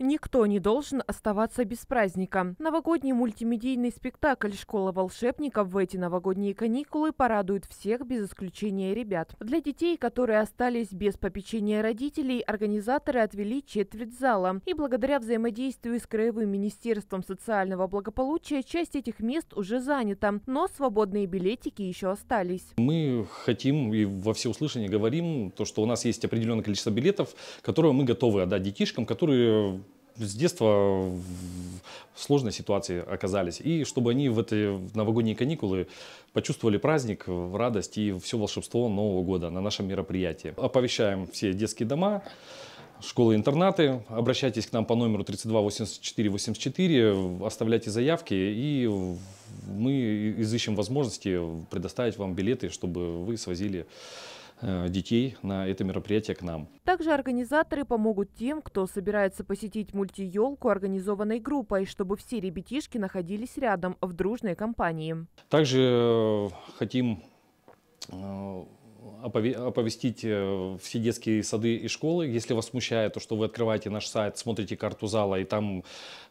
Никто не должен оставаться без праздника. Новогодний мультимедийный спектакль «Школа волшебников» в эти новогодние каникулы порадует всех без исключения ребят. Для детей, которые остались без попечения родителей, организаторы отвели четверть зала. И благодаря взаимодействию с Краевым министерством социального благополучия часть этих мест уже занята, но свободные билетики еще остались. Мы хотим и во всеуслышание говорим, то, что у нас есть определенное количество билетов, которые мы готовы отдать детишкам, которые с детства в сложной ситуации оказались. И чтобы они в эти новогодние каникулы почувствовали праздник, радость и все волшебство Нового года на нашем мероприятии. Оповещаем все детские дома, школы-интернаты. Обращайтесь к нам по номеру 32 84 84, оставляйте заявки, и мы изыщем возможности предоставить вам билеты, чтобы вы свозили Э, детей на это мероприятие к нам. Также организаторы помогут тем, кто собирается посетить мультиелку организованной группой, чтобы все ребятишки находились рядом в дружной компании. Также э, хотим э, оповестить э, все детские сады и школы. Если вас смущает то, что вы открываете наш сайт, смотрите карту зала, и там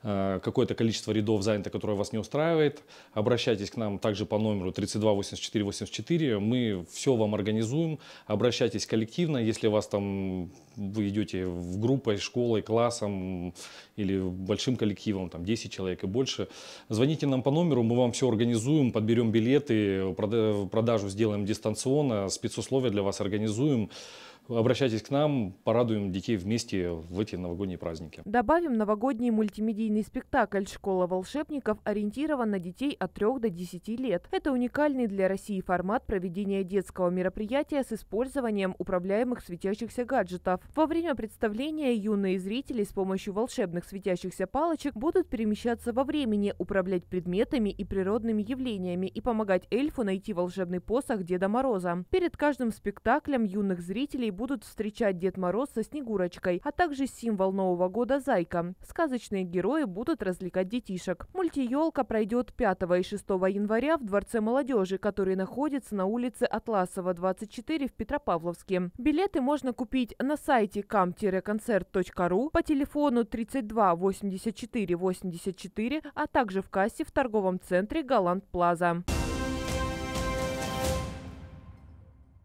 э, какое-то количество рядов занято, которое вас не устраивает, обращайтесь к нам также по номеру 328484. Мы все вам организуем. Обращайтесь коллективно, если вас там вы идете в группой, школой, классом или большим коллективом, там 10 человек и больше, звоните нам по номеру, мы вам все организуем, подберем билеты, продажу сделаем дистанционно, спецуслуги условия для вас организуем. Обращайтесь к нам, порадуем детей вместе в эти новогодние праздники. Добавим, новогодний мультимедийный спектакль «Школа волшебников» ориентирован на детей от 3 до 10 лет. Это уникальный для России формат проведения детского мероприятия с использованием управляемых светящихся гаджетов. Во время представления юные зрители с помощью волшебных светящихся палочек будут перемещаться во времени, управлять предметами и природными явлениями и помогать эльфу найти волшебный посох Деда Мороза. Перед каждым спектаклем юных зрителей будут встречать Дед Мороз со Снегурочкой, а также символ Нового года «Зайка». Сказочные герои будут развлекать детишек. Мультиелка пройдет 5 и 6 января в Дворце молодежи, который находится на улице Атласова, 24 в Петропавловске. Билеты можно купить на сайте cam-concert.ru по телефону 32 84 84, а также в кассе в торговом центре «Галант Плаза».